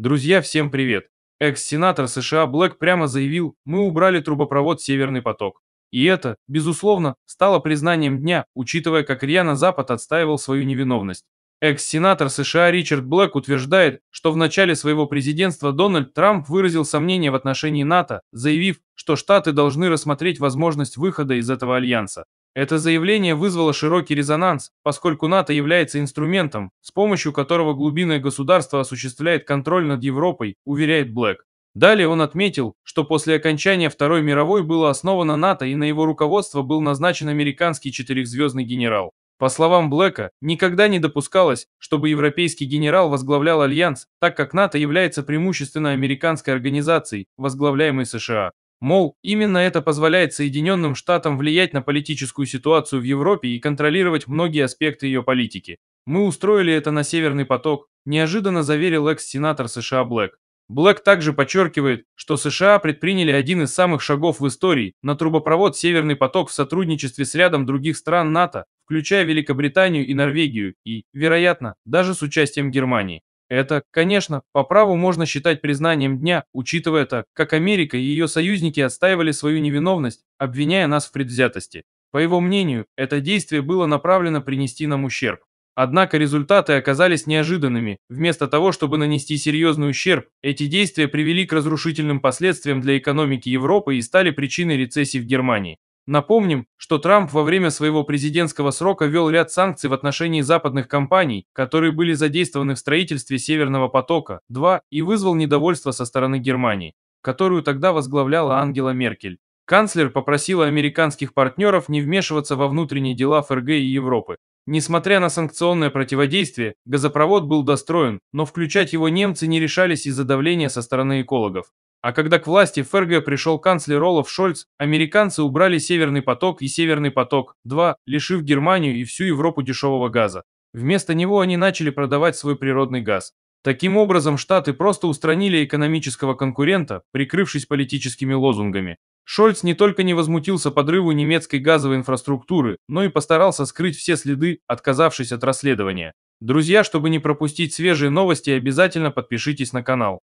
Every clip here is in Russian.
Друзья, всем привет. Экс-сенатор США Блэк прямо заявил, мы убрали трубопровод «Северный поток». И это, безусловно, стало признанием дня, учитывая, как рьяно Запад отстаивал свою невиновность. Экс-сенатор США Ричард Блэк утверждает, что в начале своего президентства Дональд Трамп выразил сомнения в отношении НАТО, заявив, что Штаты должны рассмотреть возможность выхода из этого альянса. Это заявление вызвало широкий резонанс, поскольку НАТО является инструментом, с помощью которого глубинное государство осуществляет контроль над Европой, уверяет Блэк. Далее он отметил, что после окончания Второй мировой было основано НАТО и на его руководство был назначен американский четырехзвездный генерал. По словам Блэка, никогда не допускалось, чтобы европейский генерал возглавлял альянс, так как НАТО является преимущественно американской организацией, возглавляемой США. Мол, именно это позволяет Соединенным Штатам влиять на политическую ситуацию в Европе и контролировать многие аспекты ее политики. Мы устроили это на Северный поток, неожиданно заверил экс-сенатор США Блэк. Блэк также подчеркивает, что США предприняли один из самых шагов в истории на трубопровод «Северный поток» в сотрудничестве с рядом других стран НАТО, включая Великобританию и Норвегию и, вероятно, даже с участием Германии. Это, конечно, по праву можно считать признанием дня, учитывая то, как Америка и ее союзники отстаивали свою невиновность, обвиняя нас в предвзятости. По его мнению, это действие было направлено принести нам ущерб. Однако результаты оказались неожиданными. Вместо того, чтобы нанести серьезный ущерб, эти действия привели к разрушительным последствиям для экономики Европы и стали причиной рецессии в Германии. Напомним, что Трамп во время своего президентского срока ввел ряд санкций в отношении западных компаний, которые были задействованы в строительстве Северного потока-2 и вызвал недовольство со стороны Германии, которую тогда возглавляла Ангела Меркель. Канцлер попросила американских партнеров не вмешиваться во внутренние дела ФРГ и Европы. Несмотря на санкционное противодействие, газопровод был достроен, но включать его немцы не решались из-за давления со стороны экологов. А когда к власти в ФРГ пришел канцлер Олаф Шольц, американцы убрали «Северный поток» и «Северный поток-2», лишив Германию и всю Европу дешевого газа. Вместо него они начали продавать свой природный газ. Таким образом, Штаты просто устранили экономического конкурента, прикрывшись политическими лозунгами. Шольц не только не возмутился подрыву немецкой газовой инфраструктуры, но и постарался скрыть все следы, отказавшись от расследования. Друзья, чтобы не пропустить свежие новости, обязательно подпишитесь на канал.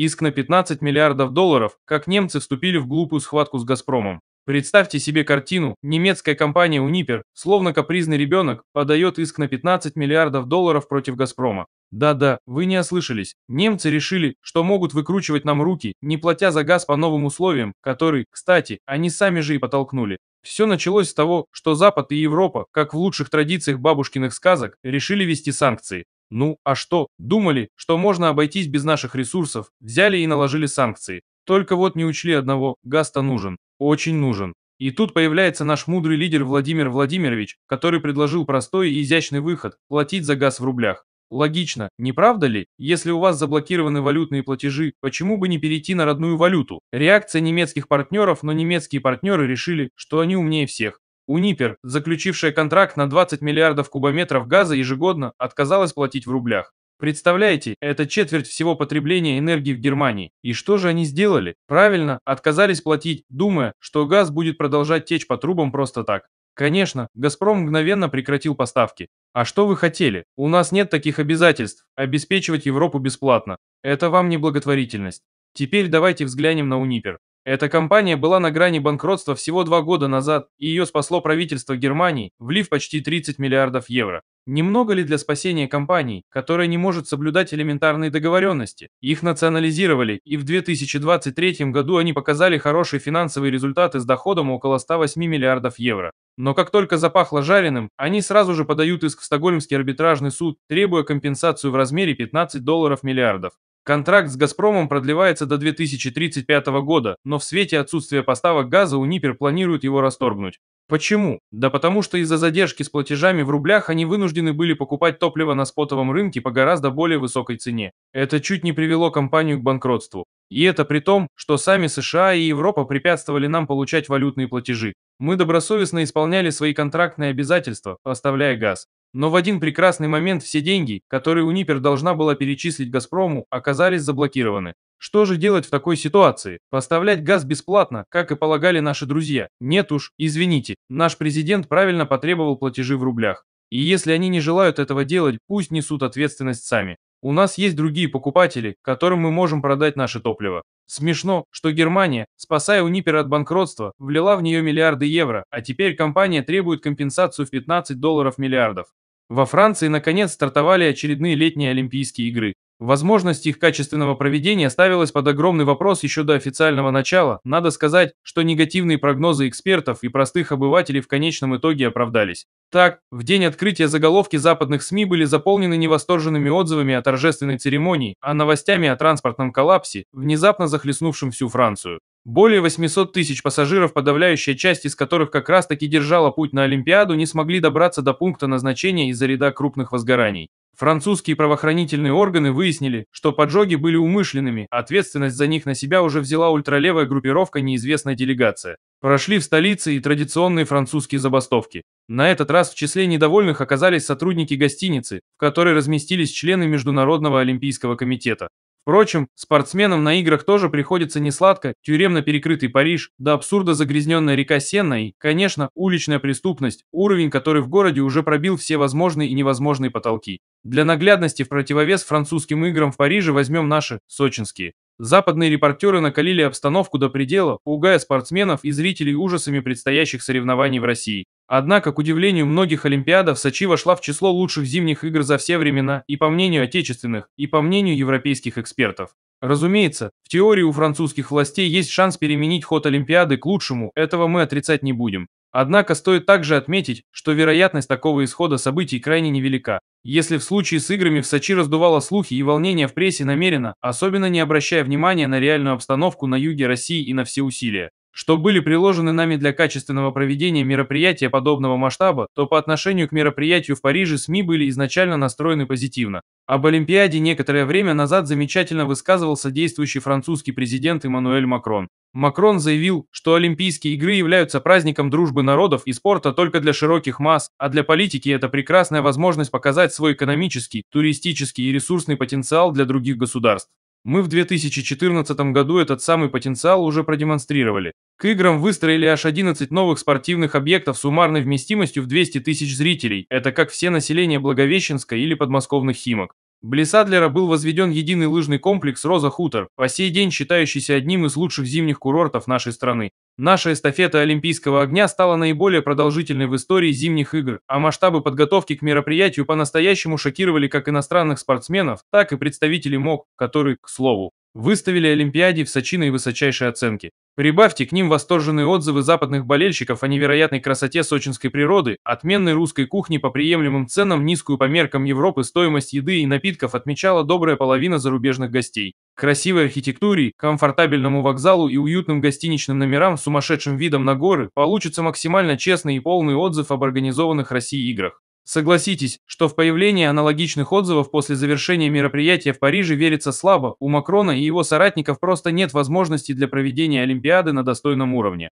Иск на 15 миллиардов долларов, как немцы вступили в глупую схватку с «Газпромом». Представьте себе картину, немецкая компания «Унипер», словно капризный ребенок, подает иск на 15 миллиардов долларов против «Газпрома». Да-да, вы не ослышались. Немцы решили, что могут выкручивать нам руки, не платя за газ по новым условиям, которые, кстати, они сами же и потолкнули. Все началось с того, что Запад и Европа, как в лучших традициях бабушкиных сказок, решили вести санкции. Ну, а что? Думали, что можно обойтись без наших ресурсов, взяли и наложили санкции. Только вот не учли одного, газ-то нужен, очень нужен. И тут появляется наш мудрый лидер Владимир Владимирович, который предложил простой и изящный выход – платить за газ в рублях. Логично, не правда ли? Если у вас заблокированы валютные платежи, почему бы не перейти на родную валюту? Реакция немецких партнеров, но немецкие партнеры решили, что они умнее всех. Унипер, заключившая контракт на 20 миллиардов кубометров газа ежегодно, отказалась платить в рублях. Представляете, это четверть всего потребления энергии в Германии. И что же они сделали? Правильно, отказались платить, думая, что газ будет продолжать течь по трубам просто так. Конечно, «Газпром» мгновенно прекратил поставки. А что вы хотели? У нас нет таких обязательств. Обеспечивать Европу бесплатно. Это вам не благотворительность. Теперь давайте взглянем на Унипер. Эта компания была на грани банкротства всего два года назад, и ее спасло правительство Германии, влив почти 30 миллиардов евро. Немного ли для спасения компаний, которая не может соблюдать элементарные договоренности? Их национализировали, и в 2023 году они показали хорошие финансовые результаты с доходом около 108 миллиардов евро. Но как только запахло жареным, они сразу же подают иск в Стокгольмский арбитражный суд, требуя компенсацию в размере 15 долларов миллиардов. Контракт с «Газпромом» продлевается до 2035 года, но в свете отсутствия поставок газа Унипер планирует его расторгнуть. Почему? Да потому что из-за задержки с платежами в рублях они вынуждены были покупать топливо на спотовом рынке по гораздо более высокой цене. Это чуть не привело компанию к банкротству. И это при том, что сами США и Европа препятствовали нам получать валютные платежи. Мы добросовестно исполняли свои контрактные обязательства, поставляя газ. Но в один прекрасный момент все деньги, которые Унипер должна была перечислить «Газпрому», оказались заблокированы. Что же делать в такой ситуации? Поставлять газ бесплатно, как и полагали наши друзья? Нет уж, извините, наш президент правильно потребовал платежи в рублях. И если они не желают этого делать, пусть несут ответственность сами. У нас есть другие покупатели, которым мы можем продать наше топливо. Смешно, что Германия, спасая Унипер от банкротства, влила в нее миллиарды евро, а теперь компания требует компенсацию в 15 долларов миллиардов. Во Франции наконец стартовали очередные летние Олимпийские игры. Возможность их качественного проведения ставилась под огромный вопрос еще до официального начала. Надо сказать, что негативные прогнозы экспертов и простых обывателей в конечном итоге оправдались. Так, в день открытия заголовки западных СМИ были заполнены невосторженными отзывами о торжественной церемонии, а новостями о транспортном коллапсе, внезапно захлестнувшем всю Францию. Более 800 тысяч пассажиров, подавляющая часть из которых как раз-таки держала путь на Олимпиаду, не смогли добраться до пункта назначения из-за ряда крупных возгораний. Французские правоохранительные органы выяснили, что поджоги были умышленными, ответственность за них на себя уже взяла ультралевая группировка неизвестная делегация. Прошли в столице и традиционные французские забастовки. На этот раз в числе недовольных оказались сотрудники гостиницы, в которой разместились члены Международного олимпийского комитета. Впрочем, спортсменам на играх тоже приходится несладко, тюремно перекрытый Париж, до абсурда загрязненная река Сенна и, конечно, уличная преступность, уровень который в городе уже пробил все возможные и невозможные потолки. Для наглядности в противовес французским играм в Париже возьмем наши, сочинские. Западные репортеры накалили обстановку до предела, пугая спортсменов и зрителей ужасами предстоящих соревнований в России. Однако, к удивлению многих олимпиадов, Сочи вошла в число лучших зимних игр за все времена, и по мнению отечественных, и по мнению европейских экспертов. Разумеется, в теории у французских властей есть шанс переменить ход Олимпиады к лучшему, этого мы отрицать не будем. Однако стоит также отметить, что вероятность такого исхода событий крайне невелика. Если в случае с играми в Сочи раздувало слухи и волнения в прессе намеренно, особенно не обращая внимания на реальную обстановку на юге России и на все усилия, что были приложены нами для качественного проведения мероприятия подобного масштаба, то по отношению к мероприятию в Париже СМИ были изначально настроены позитивно. Об Олимпиаде некоторое время назад замечательно высказывался действующий французский президент Эммануэль Макрон. Макрон заявил, что Олимпийские игры являются праздником дружбы народов и спорта только для широких масс, а для политики это прекрасная возможность показать свой экономический, туристический и ресурсный потенциал для других государств. Мы в 2014 году этот самый потенциал уже продемонстрировали. К играм выстроили аж 11 новых спортивных объектов с суммарной вместимостью в 200 тысяч зрителей. Это как все население Благовещенска или подмосковных Химок. Близ Адлера был возведен единый лыжный комплекс «Роза Хутор», по сей день считающийся одним из лучших зимних курортов нашей страны. Наша эстафета Олимпийского огня стала наиболее продолжительной в истории зимних игр, а масштабы подготовки к мероприятию по-настоящему шокировали как иностранных спортсменов, так и представителей МОК, которые, к слову, Выставили Олимпиаде в Сочи наивысочайшие оценки. Прибавьте к ним восторженные отзывы западных болельщиков о невероятной красоте сочинской природы, отменной русской кухни по приемлемым ценам, низкую по меркам Европы стоимость еды и напитков отмечала добрая половина зарубежных гостей. Красивой архитектуре, комфортабельному вокзалу и уютным гостиничным номерам с сумасшедшим видом на горы получится максимально честный и полный отзыв об организованных России играх. Согласитесь, что в появлении аналогичных отзывов после завершения мероприятия в Париже верится слабо, у Макрона и его соратников просто нет возможности для проведения Олимпиады на достойном уровне.